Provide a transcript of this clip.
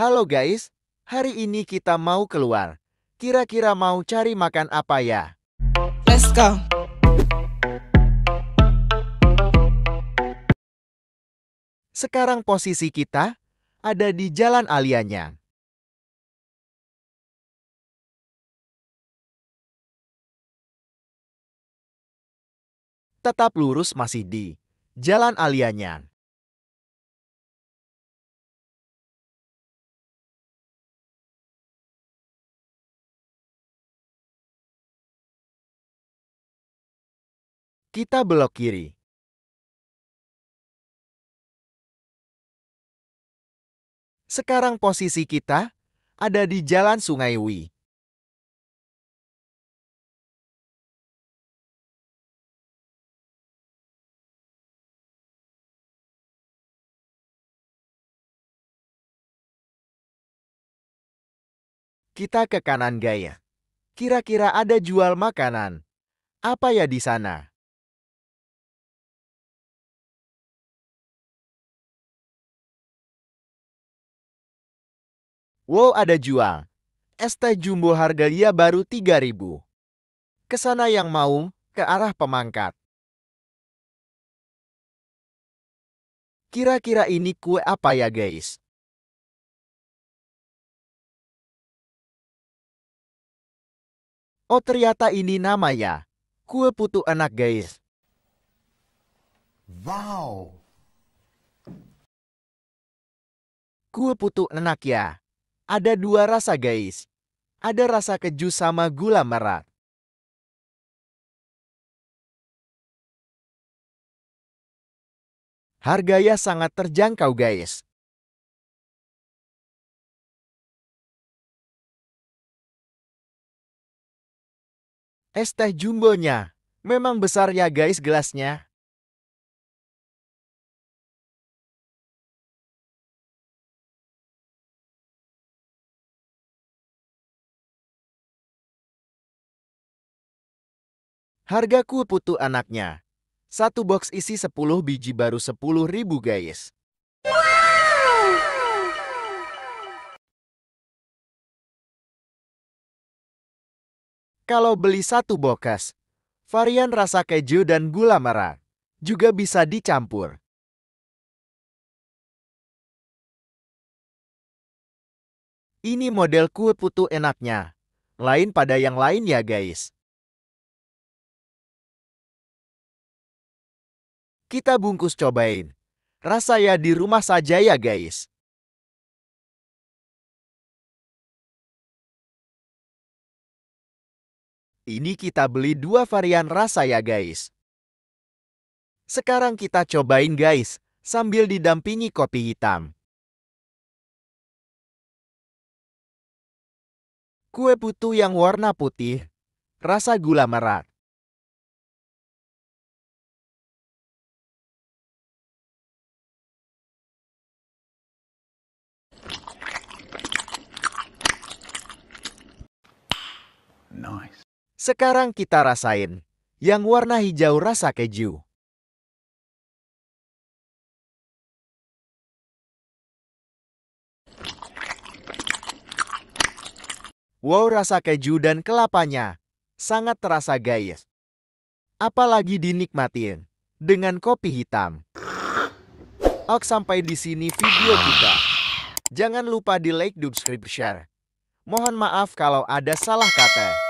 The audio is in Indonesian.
Halo guys, hari ini kita mau keluar. Kira-kira mau cari makan apa ya? Let's go. Sekarang posisi kita ada di Jalan Alianya. Tetap lurus masih di Jalan Alianyang. Kita belok kiri. Sekarang posisi kita ada di Jalan Sungai Wi. Kita ke kanan gaya. Kira-kira ada jual makanan. Apa ya di sana? Wow ada jual. Es jumbo harga dia baru 3000. Kesana yang mau, ke arah pemangkat. Kira-kira ini kue apa ya guys? Oh ternyata ini nama ya. Kue putu enak guys. Wow. Kue putu enak ya. Ada dua rasa guys. Ada rasa keju sama gula merah. Harganya sangat terjangkau guys. Es teh jumbonya. Memang besar ya guys gelasnya. Harga Hargaku putu anaknya. Satu box isi 10 biji baru 10 ribu guys. Kalau beli satu bokas, varian rasa keju dan gula merah juga bisa dicampur. Ini model kue putu enaknya. Lain pada yang lain ya guys. Kita bungkus cobain. Rasa ya di rumah saja ya guys. Ini kita beli dua varian rasa ya guys. Sekarang kita cobain guys, sambil didampingi kopi hitam. Kue putu yang warna putih, rasa gula merak. Sekarang kita rasain. Yang warna hijau rasa keju. Wow rasa keju dan kelapanya. Sangat terasa guys. Apalagi dinikmatin. Dengan kopi hitam. Ok sampai di sini video kita. Jangan lupa di like, subscribe, share. Mohon maaf kalau ada salah kata.